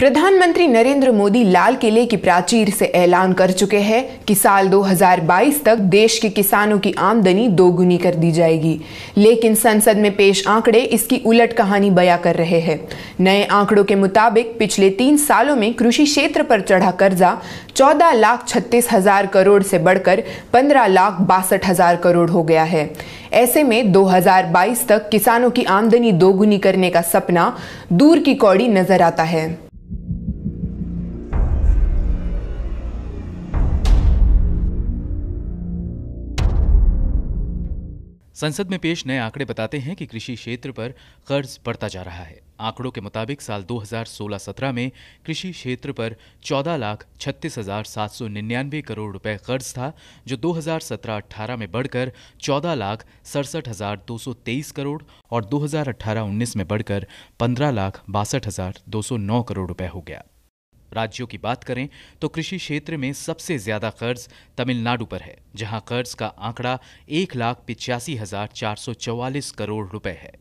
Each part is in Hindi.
प्रधानमंत्री नरेंद्र मोदी लाल किले की प्राचीर से ऐलान कर चुके हैं कि साल 2022 तक देश के किसानों की आमदनी दोगुनी कर दी जाएगी लेकिन संसद में पेश आंकड़े इसकी उलट कहानी बयां कर रहे हैं नए आंकड़ों के मुताबिक पिछले तीन सालों में कृषि क्षेत्र पर चढ़ा कर्जा चौदह लाख छत्तीस हजार करोड़ से बढ़कर पंद्रह लाख बासठ हजार करोड़ हो गया है ऐसे में 2022 तक किसानों की आमदनी दोगुनी करने का सपना दूर की कौड़ी नजर आता है संसद में पेश नए आंकड़े बताते हैं कि कृषि क्षेत्र पर कर्ज बढ़ता जा रहा है आंकड़ों के मुताबिक साल 2016-17 में कृषि क्षेत्र पर चौदह लाख छत्तीस हजार सात सौ निन्यानवे करोड़ रुपए कर्ज था जो 2017-18 में बढ़कर चौदह लाख सड़सठ हजार दो सौ तेईस करोड़ और 2018-19 में बढ़कर पंद्रह लाख बासठ हजार दो सौ नौ करोड़ रुपए हो गया राज्यों की बात करें तो कृषि क्षेत्र में सबसे ज्यादा कर्ज तमिलनाडु पर है जहां कर्ज का आंकड़ा एक लाख पिचासी हजार चार सौ चौवालीस करोड़ रुपए है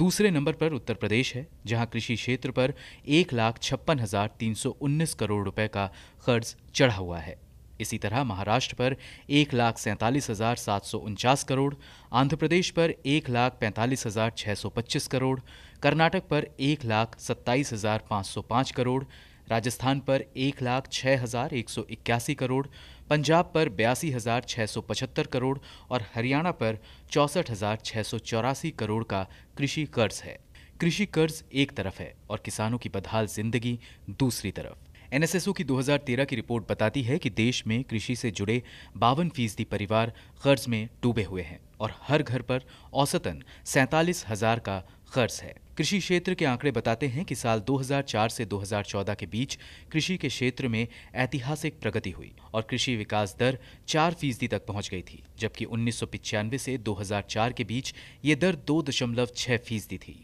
दूसरे नंबर पर उत्तर प्रदेश है जहां कृषि क्षेत्र पर एक लाख छप्पन हजार तीन सौ उन्नीस करोड़ रुपए का कर्ज चढ़ा हुआ है इसी तरह महाराष्ट्र पर एक लाख सैंतालीस हजार सात सौ उनचास करोड़ आंध्र प्रदेश पर एक लाख पैंतालीस हजार छः सौ पच्चीस करोड़ कर्नाटक पर एक लाख सत्ताईस हजार पाँच सौ पाँच करोड़ राजस्थान पर एक लाख छः हजार एक सौ इक्यासी करोड़ पंजाब पर बयासी हजार छः सौ पचहत्तर करोड़ और हरियाणा पर चौंसठ हजार छः सौ चौरासी करोड़ का कृषि कर्ज है कृषि कर्ज एक तरफ है और किसानों की बदहाल जिंदगी दूसरी तरफ एनएसएसओ की 2013 की रिपोर्ट बताती है कि देश में कृषि से जुड़े बावन फीसदी परिवार कर्ज में डूबे हुए हैं और हर घर पर औसतन सैंतालीस हजार का कर्ज है कृषि क्षेत्र के आंकड़े बताते हैं कि साल 2004 से 2014 के बीच कृषि के क्षेत्र में ऐतिहासिक प्रगति हुई और कृषि विकास दर चार फीसदी तक पहुंच गई थी जबकि उन्नीस से 2004 के बीच ये दर दो दशमलव छह फीसदी थी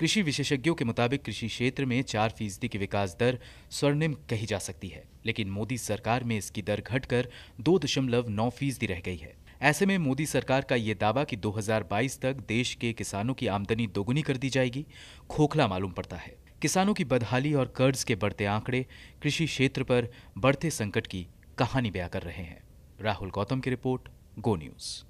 कृषि विशेषज्ञों के मुताबिक कृषि क्षेत्र में चार फीसदी की विकास दर स्वर्णिम कही जा सकती है लेकिन मोदी सरकार में इसकी दर घटकर दो दशमलव नौ फीसदी रह गई है ऐसे में मोदी सरकार का ये दावा कि 2022 तक देश के किसानों की आमदनी दोगुनी कर दी जाएगी खोखला मालूम पड़ता है किसानों की बदहाली और कर्ज के बढ़ते आंकड़े कृषि क्षेत्र पर बढ़ते संकट की कहानी बया कर रहे हैं राहुल गौतम की रिपोर्ट गो न्यूज़